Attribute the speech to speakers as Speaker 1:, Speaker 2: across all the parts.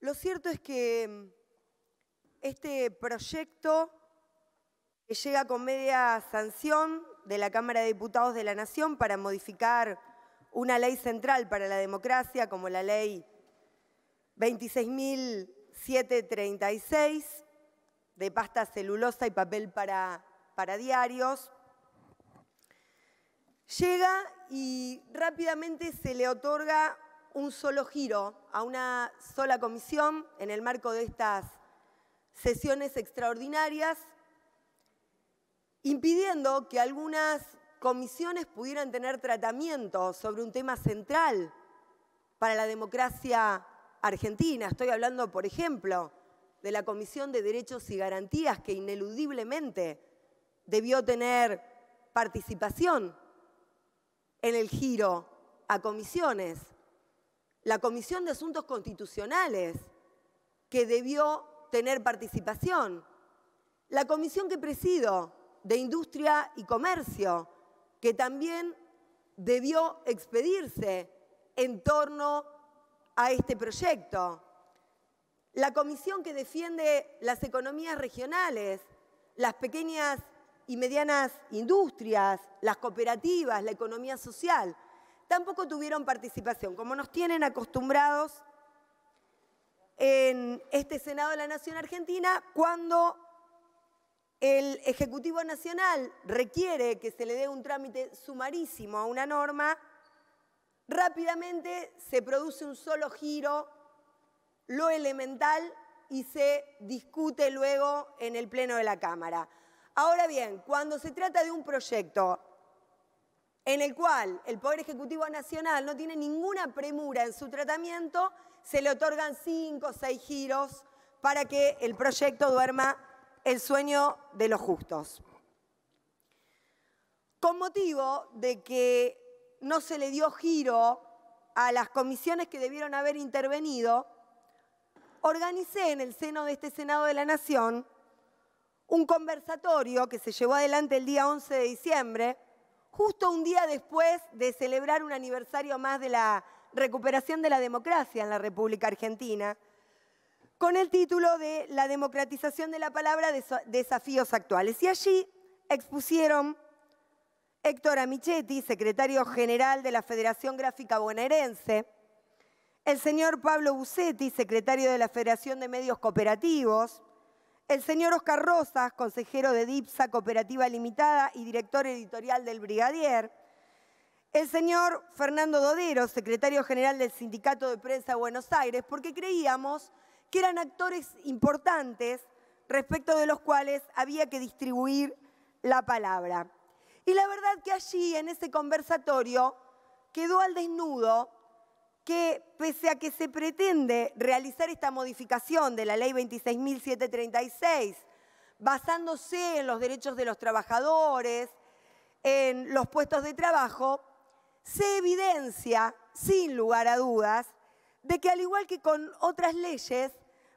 Speaker 1: Lo cierto es que mm, este proyecto que llega con media sanción de la Cámara de Diputados de la Nación para modificar una ley central para la democracia como la ley 26.736 de pasta celulosa y papel para, para diarios, llega y rápidamente se le otorga un solo giro, a una sola comisión en el marco de estas sesiones extraordinarias, impidiendo que algunas comisiones pudieran tener tratamiento sobre un tema central para la democracia argentina. Estoy hablando, por ejemplo, de la Comisión de Derechos y Garantías, que ineludiblemente debió tener participación en el giro a comisiones la Comisión de Asuntos Constitucionales, que debió tener participación, la comisión que presido de Industria y Comercio, que también debió expedirse en torno a este proyecto, la comisión que defiende las economías regionales, las pequeñas y medianas industrias, las cooperativas, la economía social tampoco tuvieron participación, como nos tienen acostumbrados en este Senado de la Nación Argentina, cuando el Ejecutivo Nacional requiere que se le dé un trámite sumarísimo a una norma, rápidamente se produce un solo giro, lo elemental, y se discute luego en el Pleno de la Cámara. Ahora bien, cuando se trata de un proyecto en el cual el Poder Ejecutivo Nacional no tiene ninguna premura en su tratamiento, se le otorgan cinco o seis giros para que el proyecto duerma el sueño de los justos. Con motivo de que no se le dio giro a las comisiones que debieron haber intervenido, organicé en el seno de este Senado de la Nación un conversatorio que se llevó adelante el día 11 de diciembre, justo un día después de celebrar un aniversario más de la recuperación de la democracia en la República Argentina, con el título de La democratización de la palabra, desafíos actuales. Y allí expusieron Héctor Amichetti, secretario general de la Federación Gráfica Bonaerense, el señor Pablo Bucetti, secretario de la Federación de Medios Cooperativos, el señor Oscar Rosas, consejero de DIPSA Cooperativa Limitada y director editorial del Brigadier, el señor Fernando Dodero, secretario general del Sindicato de Prensa de Buenos Aires, porque creíamos que eran actores importantes respecto de los cuales había que distribuir la palabra. Y la verdad que allí, en ese conversatorio, quedó al desnudo que pese a que se pretende realizar esta modificación de la ley 26.736, basándose en los derechos de los trabajadores, en los puestos de trabajo, se evidencia, sin lugar a dudas, de que al igual que con otras leyes,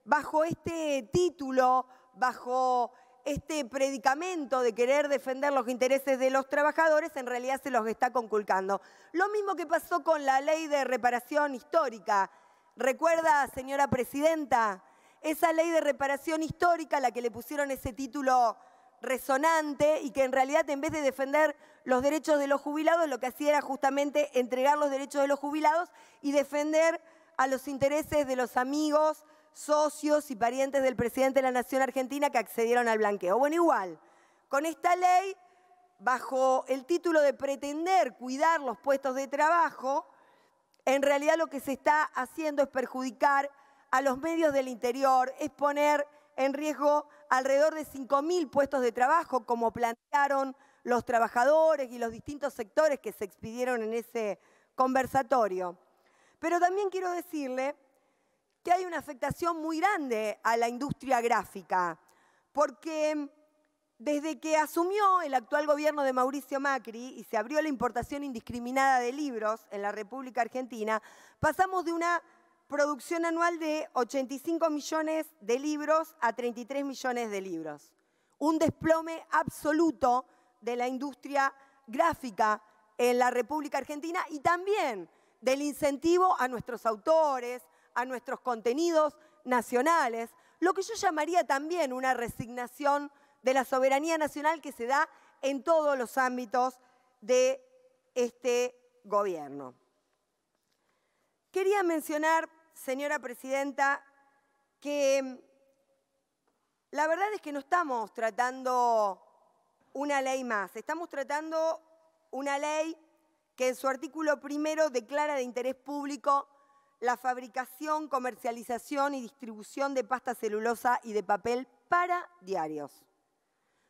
Speaker 1: bajo este título, bajo este predicamento de querer defender los intereses de los trabajadores en realidad se los está conculcando. Lo mismo que pasó con la ley de reparación histórica. ¿Recuerda, señora presidenta? Esa ley de reparación histórica, la que le pusieron ese título resonante y que en realidad en vez de defender los derechos de los jubilados, lo que hacía era justamente entregar los derechos de los jubilados y defender a los intereses de los amigos socios y parientes del presidente de la Nación Argentina que accedieron al blanqueo. Bueno, igual, con esta ley, bajo el título de pretender cuidar los puestos de trabajo, en realidad lo que se está haciendo es perjudicar a los medios del interior, es poner en riesgo alrededor de 5.000 puestos de trabajo, como plantearon los trabajadores y los distintos sectores que se expidieron en ese conversatorio. Pero también quiero decirle que hay una afectación muy grande a la industria gráfica, porque em, desde que asumió el actual gobierno de Mauricio Macri y se abrió la importación indiscriminada de libros en la República Argentina, pasamos de una producción anual de 85 millones de libros a 33 millones de libros. Un desplome absoluto de la industria gráfica en la República Argentina y también del incentivo a nuestros autores, a nuestros contenidos nacionales, lo que yo llamaría también una resignación de la soberanía nacional que se da en todos los ámbitos de este gobierno. Quería mencionar, señora presidenta, que mm, la verdad es que no estamos tratando una ley más, estamos tratando una ley que en su artículo primero declara de interés público la fabricación, comercialización y distribución de pasta celulosa y de papel para diarios.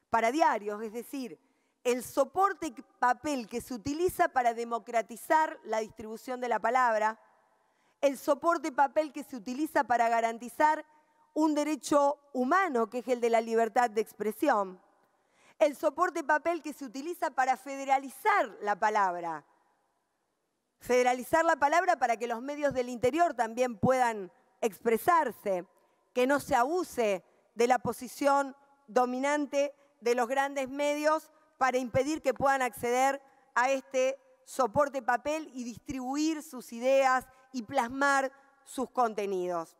Speaker 1: Para diarios, es decir, el soporte papel que se utiliza para democratizar la distribución de la palabra, el soporte papel que se utiliza para garantizar un derecho humano, que es el de la libertad de expresión, el soporte papel que se utiliza para federalizar la palabra, federalizar la palabra para que los medios del interior también puedan expresarse, que no se abuse de la posición dominante de los grandes medios para impedir que puedan acceder a este soporte papel y distribuir sus ideas y plasmar sus contenidos.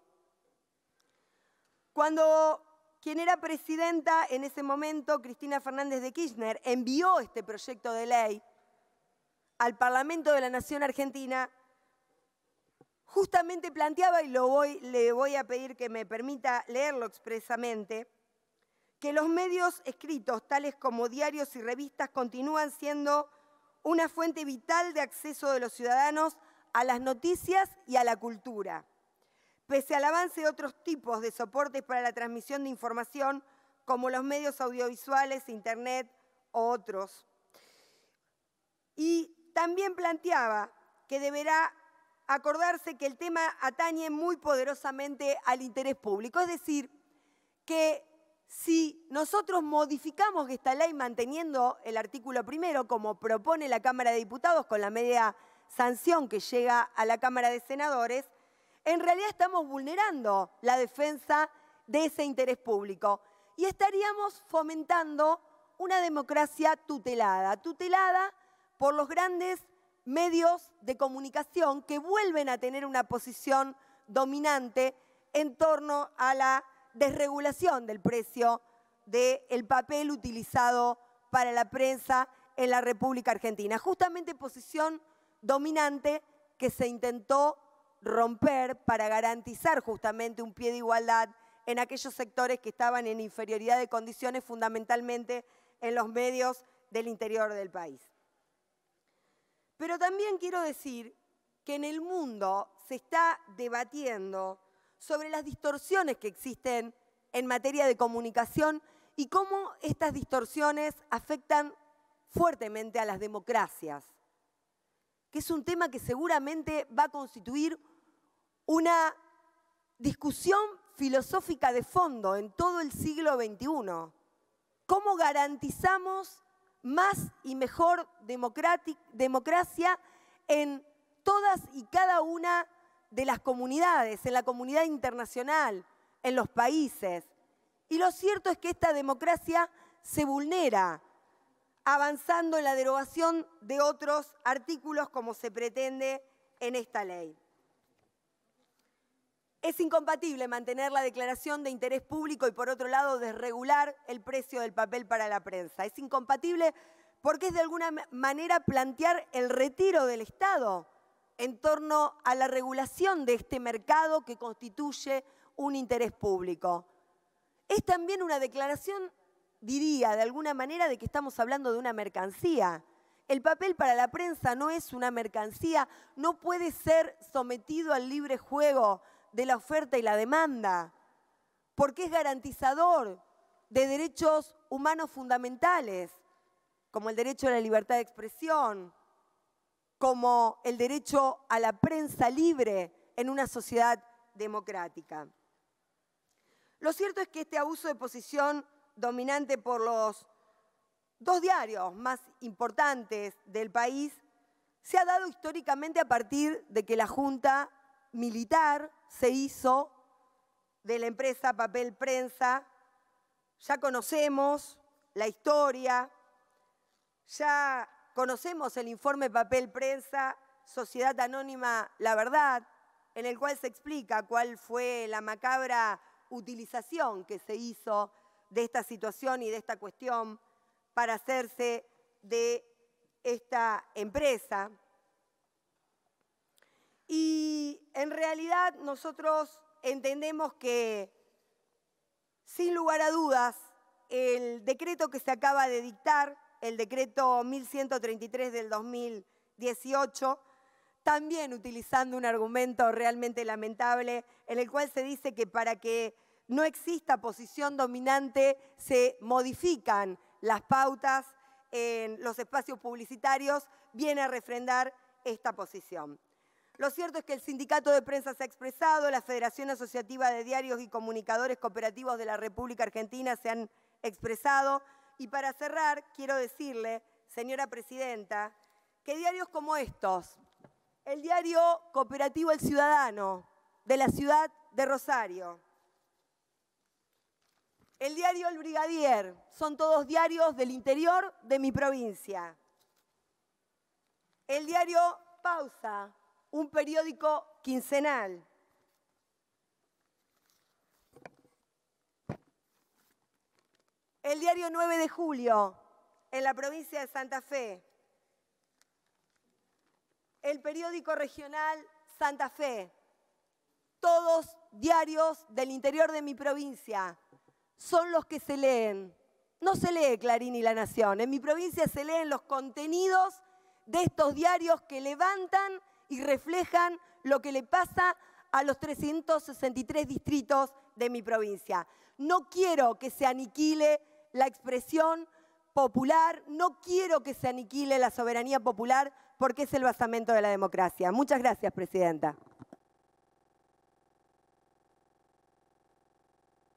Speaker 1: Cuando quien era presidenta en ese momento, Cristina Fernández de Kirchner, envió este proyecto de ley al Parlamento de la Nación Argentina, justamente planteaba, y lo voy, le voy a pedir que me permita leerlo expresamente, que los medios escritos, tales como diarios y revistas, continúan siendo una fuente vital de acceso de los ciudadanos a las noticias y a la cultura. Pese al avance de otros tipos de soportes para la transmisión de información, como los medios audiovisuales, Internet o otros. Y también planteaba que deberá acordarse que el tema atañe muy poderosamente al interés público, es decir, que si nosotros modificamos esta ley manteniendo el artículo primero, como propone la Cámara de Diputados con la media sanción que llega a la Cámara de Senadores, en realidad estamos vulnerando la defensa de ese interés público y estaríamos fomentando una democracia tutelada, tutelada por los grandes medios de comunicación que vuelven a tener una posición dominante en torno a la desregulación del precio del papel utilizado para la prensa en la República Argentina. Justamente posición dominante que se intentó romper para garantizar justamente un pie de igualdad en aquellos sectores que estaban en inferioridad de condiciones, fundamentalmente en los medios del interior del país. Pero también quiero decir que en el mundo se está debatiendo sobre las distorsiones que existen en materia de comunicación y cómo estas distorsiones afectan fuertemente a las democracias, que es un tema que seguramente va a constituir una discusión filosófica de fondo en todo el siglo XXI. ¿Cómo garantizamos más y mejor democracia en todas y cada una de las comunidades, en la comunidad internacional, en los países. Y lo cierto es que esta democracia se vulnera avanzando en la derogación de otros artículos como se pretende en esta ley. Es incompatible mantener la declaración de interés público y por otro lado desregular el precio del papel para la prensa. Es incompatible porque es de alguna manera plantear el retiro del Estado en torno a la regulación de este mercado que constituye un interés público. Es también una declaración, diría, de alguna manera, de que estamos hablando de una mercancía. El papel para la prensa no es una mercancía, no puede ser sometido al libre juego de la oferta y la demanda, porque es garantizador de derechos humanos fundamentales, como el derecho a la libertad de expresión, como el derecho a la prensa libre en una sociedad democrática. Lo cierto es que este abuso de posición dominante por los dos diarios más importantes del país se ha dado históricamente a partir de que la Junta militar se hizo de la empresa Papel Prensa. Ya conocemos la historia, ya conocemos el informe Papel Prensa, Sociedad Anónima La Verdad, en el cual se explica cuál fue la macabra utilización que se hizo de esta situación y de esta cuestión para hacerse de esta empresa. Y en realidad nosotros entendemos que, sin lugar a dudas, el decreto que se acaba de dictar, el decreto 1133 del 2018, también utilizando un argumento realmente lamentable en el cual se dice que para que no exista posición dominante se modifican las pautas en los espacios publicitarios, viene a refrendar esta posición. Lo cierto es que el sindicato de prensa se ha expresado, la Federación Asociativa de Diarios y Comunicadores Cooperativos de la República Argentina se han expresado. Y para cerrar, quiero decirle, señora Presidenta, que diarios como estos, el diario Cooperativo El Ciudadano de la ciudad de Rosario, el diario El Brigadier, son todos diarios del interior de mi provincia. El diario Pausa, un periódico quincenal. El diario 9 de julio, en la provincia de Santa Fe. El periódico regional Santa Fe. Todos diarios del interior de mi provincia son los que se leen. No se lee Clarín y La Nación. En mi provincia se leen los contenidos de estos diarios que levantan y reflejan lo que le pasa a los 363 distritos de mi provincia. No quiero que se aniquile la expresión popular, no quiero que se aniquile la soberanía popular porque es el basamento de la democracia. Muchas gracias, Presidenta.